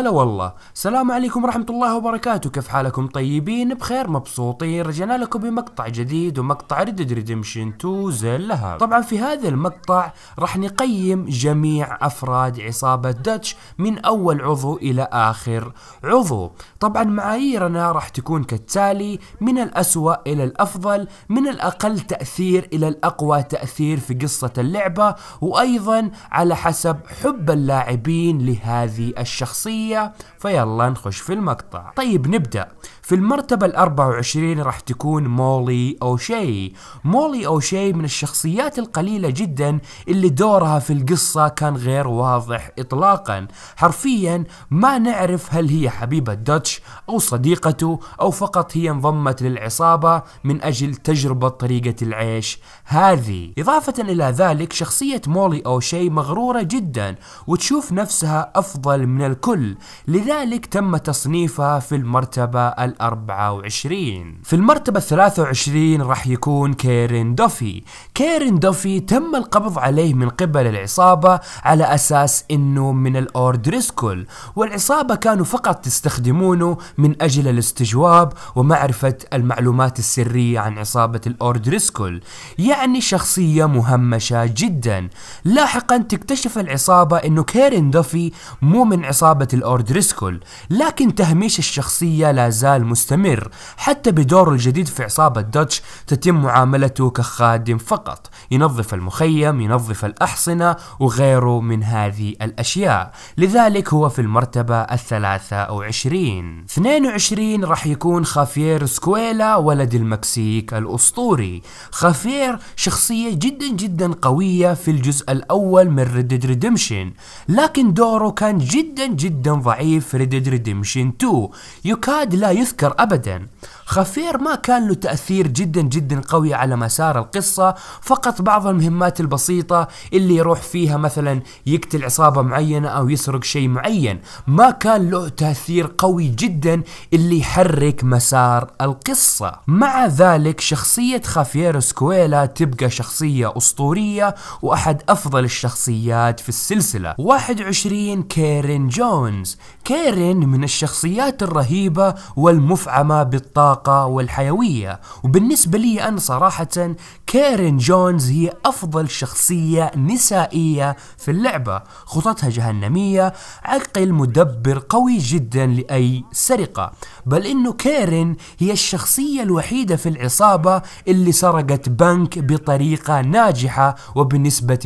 هلا والله السلام عليكم ورحمة الله وبركاته كيف حالكم طيبين بخير مبسوطين رجعنا لكم بمقطع جديد ومقطع ريد ريدمشن 2 زلها طبعا في هذا المقطع راح نقيم جميع أفراد عصابة داتش من أول عضو إلى آخر عضو طبعا معاييرنا راح تكون كالتالي من الأسوأ إلى الأفضل من الأقل تأثير إلى الأقوى تأثير في قصة اللعبة وأيضا على حسب حب اللاعبين لهذه الشخصية الأساسية فيلا نخش في المقطع طيب نبدأ في المرتبة ال 24 راح تكون مولي أو شي مولي أو شي من الشخصيات القليلة جدا اللي دورها في القصة كان غير واضح إطلاقا حرفيا ما نعرف هل هي حبيبة دوتش أو صديقته أو فقط هي انضمت للعصابة من أجل تجربة طريقة العيش هذه إضافة إلى ذلك شخصية مولي أو شي مغرورة جدا وتشوف نفسها أفضل من الكل لذلك تم تصنيفها في المرتبة الأربعة وعشرين في المرتبة الثلاثة وعشرين راح يكون كيرن دوفي كيرن دوفي تم القبض عليه من قبل العصابة على أساس أنه من الأوردريسكول والعصابة كانوا فقط يستخدمونه من أجل الاستجواب ومعرفة المعلومات السرية عن عصابة الأوردريسكول يعني شخصية مهمشة جدا لاحقا تكتشف العصابة أنه كيرن دوفي مو من عصابة الأوردريسكول أور دريسكول لكن تهميش الشخصية لا زال مستمر حتى بدوره الجديد في عصابة دوتش تتم معاملته كخادم فقط ينظف المخيم ينظف الأحصنة وغيره من هذه الأشياء لذلك هو في المرتبة الثلاثة وعشرين عشرين 22 راح يكون خافير سكويلا ولد المكسيك الأسطوري خافير شخصية جدا جدا قوية في الجزء الأول من ريد ريدمشن لكن دوره كان جدا جدا ضعيف في ريد ريديمشن 2 يكاد لا يذكر ابدا خفير ما كان له تأثير جدا جدا قوي على مسار القصة فقط بعض المهمات البسيطة اللي يروح فيها مثلا يقتل عصابة معينة أو يسرق شيء معين ما كان له تأثير قوي جدا اللي يحرك مسار القصة مع ذلك شخصية خافير سكويلا تبقى شخصية أسطورية وأحد أفضل الشخصيات في السلسلة 21 كيرين جونز كيرين من الشخصيات الرهيبة والمفعمة بالطاقة الطاقة والحيوية وبالنسبة لي أنا صراحة كارين جونز هي أفضل شخصية نسائية في اللعبة خططها جهنمية عقل مدبر قوي جدا لأي سرقة بل إنه كارين هي الشخصية الوحيدة في العصابة اللي سرقت بنك بطريقة ناجحة وبنسبة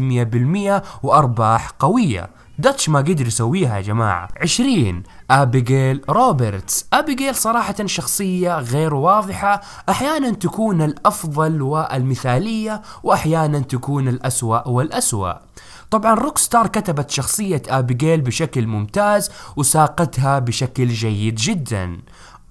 100% وأرباح قوية داتش ما قدر يسويها يا جماعة عشرين أبيجيل روبرتس أبيجيل صراحة شخصية غير واضحة أحيانا تكون الأفضل والمثالية وأحيانا تكون الأسوأ والأسوأ طبعا روك ستار كتبت شخصية أبيجيل بشكل ممتاز وساقتها بشكل جيد جدا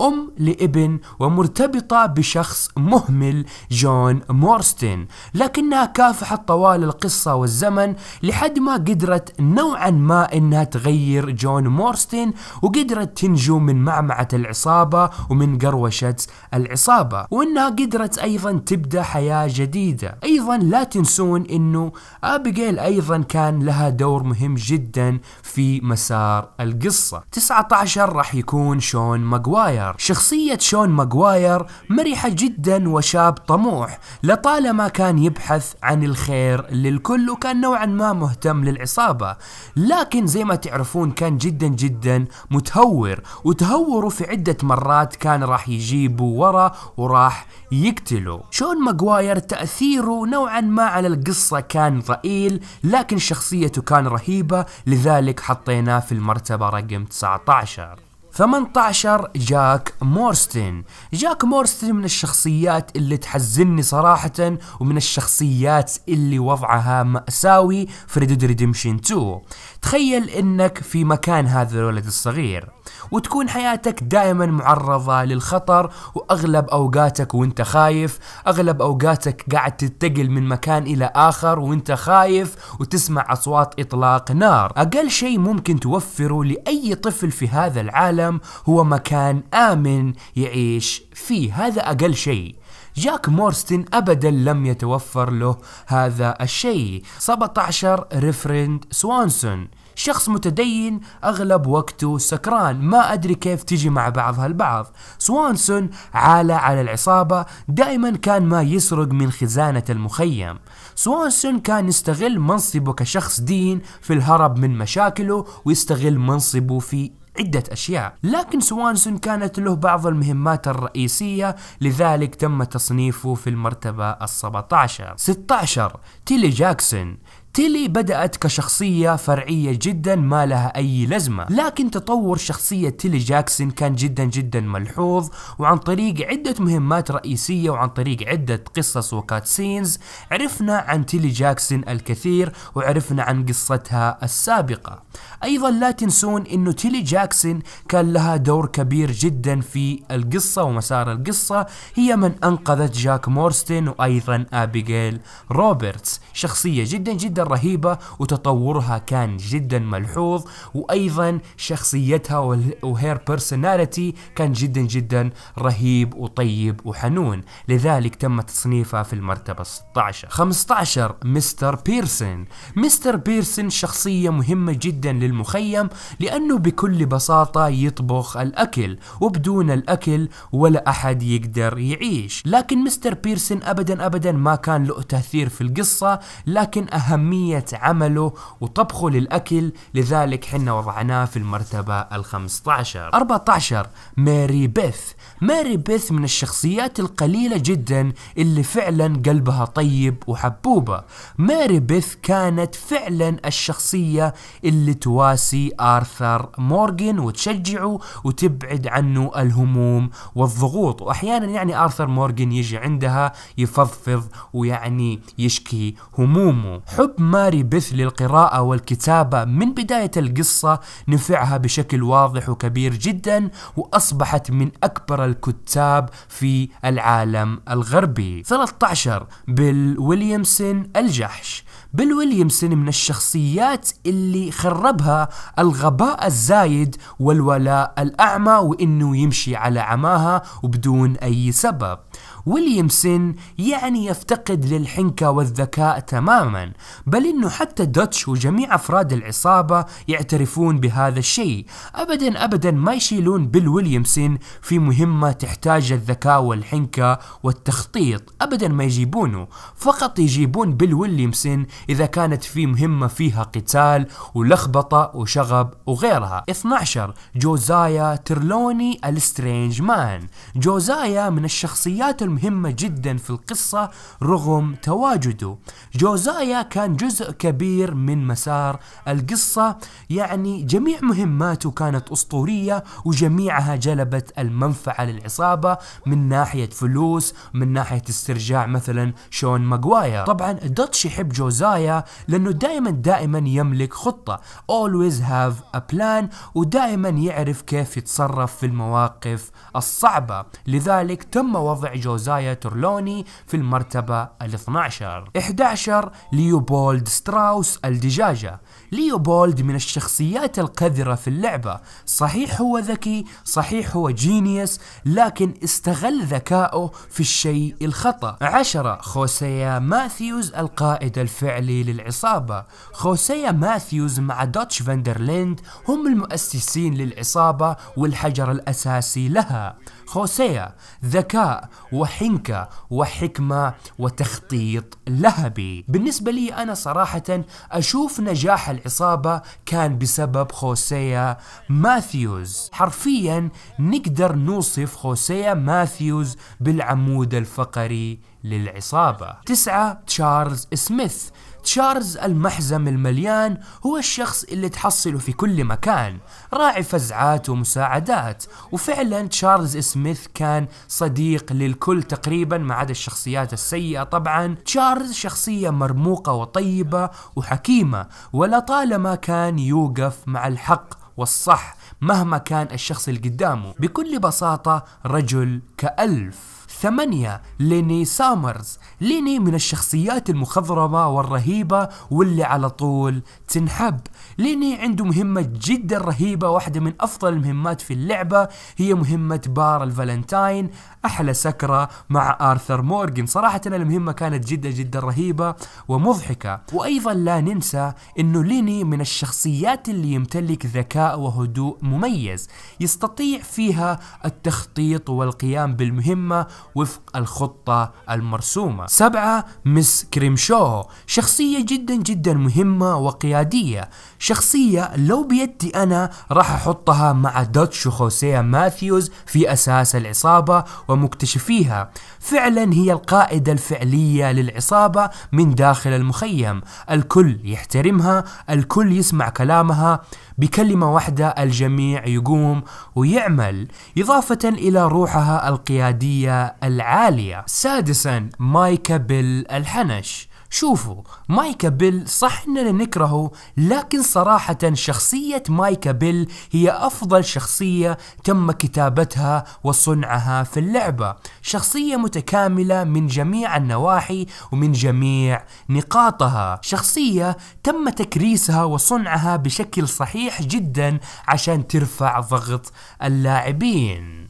أم لابن ومرتبطة بشخص مهمل جون مورستن لكنها كافحت طوال القصة والزمن لحد ما قدرت نوعا ما أنها تغير جون مورستن وقدرت تنجو من معمعة العصابة ومن قروشة العصابة وأنها قدرت أيضا تبدأ حياة جديدة أيضا لا تنسون أنه أبيجيل أيضا كان لها دور مهم جدا في مسار القصة 19 راح يكون شون ماجواير الآخر شخصية شون ماغواير مرحة جدا وشاب طموح لطالما كان يبحث عن الخير للكل وكان نوعا ما مهتم للعصابة لكن زي ما تعرفون كان جدا جدا متهور وتهوره في عدة مرات كان راح يجيبه ورا وراح يقتله شون ماغواير تأثيره نوعا ما على القصة كان ضئيل لكن شخصيته كان رهيبة لذلك حطيناه في المرتبة رقم 19 18 جاك مورستن جاك مورستن من الشخصيات اللي تحزني صراحة ومن الشخصيات اللي وضعها مأساوي في ريد ريديمشن 2 تخيل انك في مكان هذا الولد الصغير وتكون حياتك دائما معرضة للخطر واغلب اوقاتك وانت خايف اغلب اوقاتك قاعد تتقل من مكان الى اخر وانت خايف وتسمع اصوات اطلاق نار اقل شيء ممكن توفره لاي طفل في هذا العالم هو مكان امن يعيش فيه هذا اقل شيء جاك مورستن أبدا لم يتوفر له هذا الشيء 17 ريفرند سوانسون شخص متدين اغلب وقته سكران ما ادري كيف تجي مع بعضها البعض سوانسون عالة على العصابة دائما كان ما يسرق من خزانة المخيم سوانسون كان يستغل منصبه كشخص دين في الهرب من مشاكله ويستغل منصبه في عدة أشياء لكن سوانسون كانت له بعض المهمات الرئيسية لذلك تم تصنيفه في المرتبة السبعة عشر ستة عشر تيلي جاكسون تيلي بدأت كشخصية فرعية جدا ما لها أي لازمة لكن تطور شخصية تيلي جاكسون كان جدا جدا ملحوظ وعن طريق عدة مهمات رئيسية وعن طريق عدة قصص وكات سينز عرفنا عن تيلي جاكسون الكثير وعرفنا عن قصتها السابقة أيضا لا تنسون أنه تيلي جاكسون كان لها دور كبير جدا في القصة ومسار القصة هي من أنقذت جاك مورستن وأيضا أبيجيل روبرتس شخصية جدا جدا رهيبة وتطورها كان جدا ملحوظ وأيضا شخصيتها وهير بيرسوناليتي كان جدا جدا رهيب وطيب وحنون لذلك تم تصنيفها في المرتبة 16 15 مستر بيرسون مستر بيرسون شخصية مهمة جدا للمخيم لأنه بكل بساطة يطبخ الأكل وبدون الأكل ولا أحد يقدر يعيش لكن مستر بيرسون أبدا أبدا ما كان له تأثير في القصة لكن أهمية أهمية عمله وطبخه للأكل لذلك حنا وضعناه في المرتبة الخمسة عشر 14 ماري بيث ماري بيث من الشخصيات القليلة جدا اللي فعلا قلبها طيب وحبوبة ماري بيث كانت فعلا الشخصية اللي تواسي آرثر مورغان وتشجعه وتبعد عنه الهموم والضغوط وأحيانا يعني آرثر مورغان يجي عندها يفضفض ويعني يشكي همومه حب ماري بث للقراءة والكتابة من بداية القصة نفعها بشكل واضح وكبير جدا وأصبحت من أكبر الكتاب في العالم الغربي 13 بيل ويليامسون الجحش بيل ويليامسون من الشخصيات اللي خربها الغباء الزايد والولاء الأعمى وإنه يمشي على عماها وبدون أي سبب ويليامسون يعني يفتقد للحنكة والذكاء تماما بل انه حتى دوتش وجميع افراد العصابة يعترفون بهذا الشيء ابدا ابدا ما يشيلون بيل ويليامسون في مهمة تحتاج الذكاء والحنكة والتخطيط ابدا ما يجيبونه فقط يجيبون بيل ويليامسون اذا كانت في مهمة فيها قتال ولخبطة وشغب وغيرها 12 جوزايا ترلوني السترينج مان جوزايا من الشخصيات الم مهمة جدا في القصة رغم تواجده جوزايا كان جزء كبير من مسار القصة يعني جميع مهماته كانت أسطورية وجميعها جلبت المنفعة للعصابة من ناحية فلوس من ناحية استرجاع مثلا شون ماغوايا طبعا دوتش يحب جوزايا لأنه دائما دائما يملك خطة always have a plan ودائما يعرف كيف يتصرف في المواقف الصعبة لذلك تم وضع جوزايا روزايا تورلوني في المرتبة ال 12 11 ليوبولد ستراوس الدجاجة ليوبولد من الشخصيات القذرة في اللعبة صحيح هو ذكي صحيح هو جينيس لكن استغل ذكائه في الشيء الخطأ 10 خوسيا ماثيوز القائد الفعلي للعصابة خوسيا ماثيوز مع دوتش فاندرليند هم المؤسسين للعصابة والحجر الأساسي لها خوسية ذكاء وحنكة وحكمة وتخطيط لهبي بالنسبة لي أنا صراحة أشوف نجاح العصابة كان بسبب خوسية ماثيوز حرفيا نقدر نوصف خوسية ماثيوز بالعمود الفقري للعصابة تسعة تشارلز سميث تشارلز المحزم المليان هو الشخص اللي تحصله في كل مكان راعي فزعات ومساعدات وفعلا تشارلز سميث كان صديق للكل تقريبا ما عدا الشخصيات السيئة طبعا تشارلز شخصية مرموقة وطيبة وحكيمة ولطالما كان يوقف مع الحق والصح مهما كان الشخص اللي قدامه بكل بساطة رجل كألف ثمانية ليني سامرز ليني من الشخصيات المخضرمة والرهيبة واللي على طول تنحب ليني عنده مهمة جدا رهيبة واحدة من أفضل المهمات في اللعبة هي مهمة بار الفالنتاين أحلى سكرة مع آرثر مورغن صراحة المهمة كانت جدا جدا رهيبة ومضحكة وأيضا لا ننسى أنه ليني من الشخصيات اللي يمتلك ذكاء وهدوء مميز يستطيع فيها التخطيط والقيام بالمهمة وفق الخطة المرسومة سبعة مس كريمشو شخصية جدا جدا مهمة وقيادية شخصية لو بيدي أنا راح أحطها مع دوتش وخوسيه ماثيوز في أساس العصابة ومكتشفيها فعلا هي القائدة الفعلية للعصابة من داخل المخيم الكل يحترمها الكل يسمع كلامها بكلمة واحدة الجميع يقوم ويعمل إضافة إلى روحها القيادية العالية سادسا مايكا بيل الحنش شوفوا مايكا بيل صح اننا نكرهه لكن صراحة شخصية مايكا بيل هي افضل شخصية تم كتابتها وصنعها في اللعبة شخصية متكاملة من جميع النواحي ومن جميع نقاطها شخصية تم تكريسها وصنعها بشكل صحيح جدا عشان ترفع ضغط اللاعبين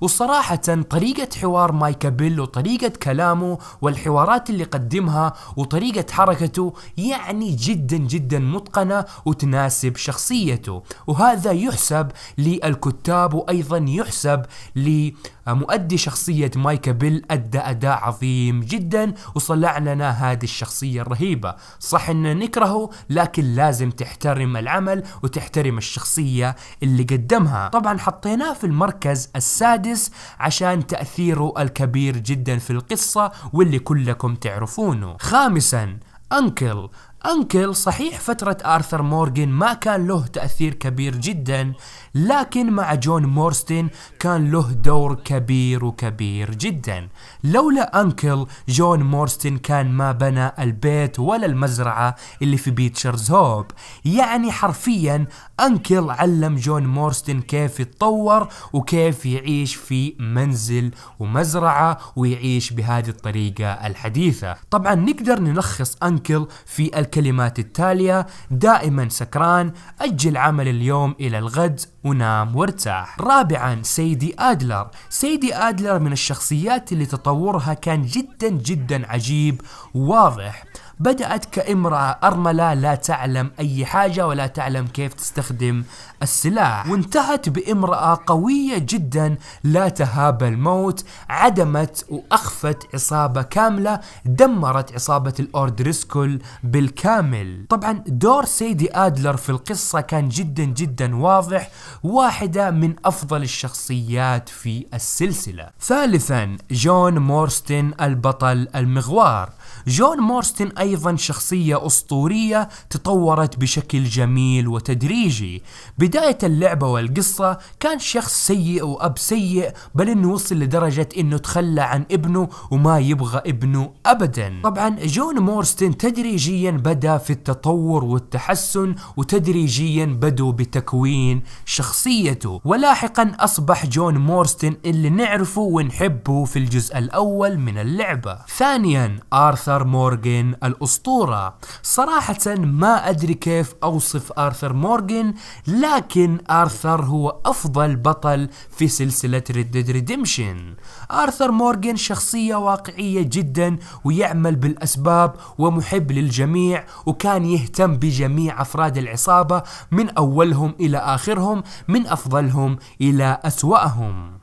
وصراحة طريقة حوار مايكا بيل وطريقة كلامه والحوارات اللي قدمها وطريقة حركته يعني جدا جدا متقنة وتناسب شخصيته وهذا يحسب للكتاب وأيضا يحسب لي مؤدي شخصية مايكا بيل أدى أداء عظيم جدا وصلع لنا هذه الشخصية الرهيبة صح أن نكرهه لكن لازم تحترم العمل وتحترم الشخصية اللي قدمها طبعا حطيناه في المركز السادس عشان تأثيره الكبير جدا في القصة واللي كلكم تعرفونه خامسا أنكل أنكل صحيح فترة آرثر مورغان ما كان له تأثير كبير جدا لكن مع جون مورستن كان له دور كبير وكبير جدا لولا أنكل جون مورستن كان ما بنى البيت ولا المزرعة اللي في بيتشرز هوب يعني حرفيا أنكل علم جون مورستن كيف يتطور وكيف يعيش في منزل ومزرعة ويعيش بهذه الطريقة الحديثة طبعا نقدر نلخص أنكل في الكلمات التالية دائما سكران أجل عمل اليوم إلى الغد ونام وارتاح رابعا سيدي آدلر سيدي آدلر من الشخصيات اللي تطورها كان جدا جدا عجيب وواضح بدأت كامرأة أرملة لا تعلم أي حاجة ولا تعلم كيف تستخدم السلاح وانتهت بامرأة قوية جدا لا تهاب الموت عدمت وأخفت عصابة كاملة دمرت عصابة الأوردريسكول بالكامل طبعا دور سيدي آدلر في القصة كان جدا جدا واضح واحدة من أفضل الشخصيات في السلسلة ثالثا جون مورستن البطل المغوار جون مورستن أيضا شخصية أسطورية تطورت بشكل جميل وتدريجي بداية اللعبة والقصة كان شخص سيء وأب سيء بل أنه وصل لدرجة أنه تخلى عن ابنه وما يبغى ابنه أبدا طبعا جون مورستن تدريجيا بدأ في التطور والتحسن وتدريجيا بدوا بتكوين شخصيته ولاحقا أصبح جون مورستن اللي نعرفه ونحبه في الجزء الأول من اللعبة ثانيا آرثر آرثر مورغان الأسطورة صراحة ما أدري كيف أوصف آرثر مورغان لكن آرثر هو أفضل بطل في سلسلة ريد ديد ريديمشن آرثر مورغان شخصية واقعية جدا ويعمل بالأسباب ومحب للجميع وكان يهتم بجميع أفراد العصابة من أولهم إلى آخرهم من أفضلهم إلى أسوأهم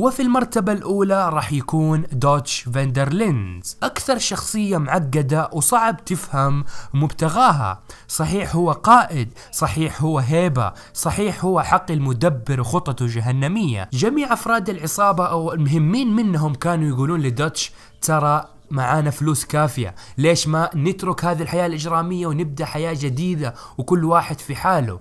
وفي المرتبة الأولى راح يكون دوتش فاندرلينز أكثر شخصية معقدة وصعب تفهم مبتغاها صحيح هو قائد صحيح هو هيبة صحيح هو حق المدبر وخططه جهنمية جميع أفراد العصابة أو المهمين منهم كانوا يقولون لدوتش ترى معانا فلوس كافية ليش ما نترك هذه الحياة الإجرامية ونبدأ حياة جديدة وكل واحد في حاله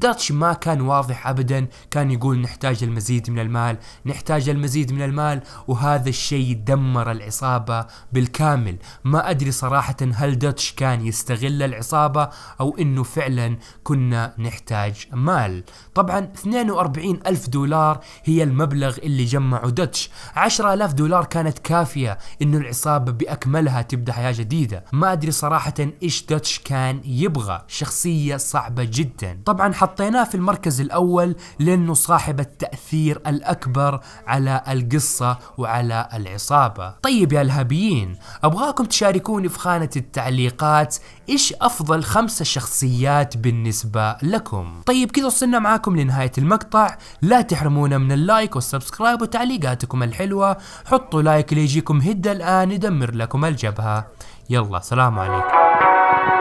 داتش ما كان واضح ابدا كان يقول نحتاج المزيد من المال نحتاج المزيد من المال وهذا الشيء دمر العصابة بالكامل ما ادري صراحة هل داتش كان يستغل العصابة او انه فعلا كنا نحتاج مال طبعا 42 الف دولار هي المبلغ اللي جمعه داتش 10000 دولار كانت كافية انه العصابة باكملها تبدأ حياة جديدة ما ادري صراحة ايش داتش كان يبغى شخصية صعبة جدا طبعا حطيناه في المركز الأول لأنه صاحب التأثير الأكبر على القصة وعلى العصابة طيب يا الهابيين أبغاكم تشاركوني في خانة التعليقات إيش أفضل خمسة شخصيات بالنسبة لكم طيب كذا وصلنا معاكم لنهاية المقطع لا تحرمونا من اللايك والسبسكرايب وتعليقاتكم الحلوة حطوا لايك ليجيكم هدى الآن يدمر لكم الجبهة يلا سلام عليكم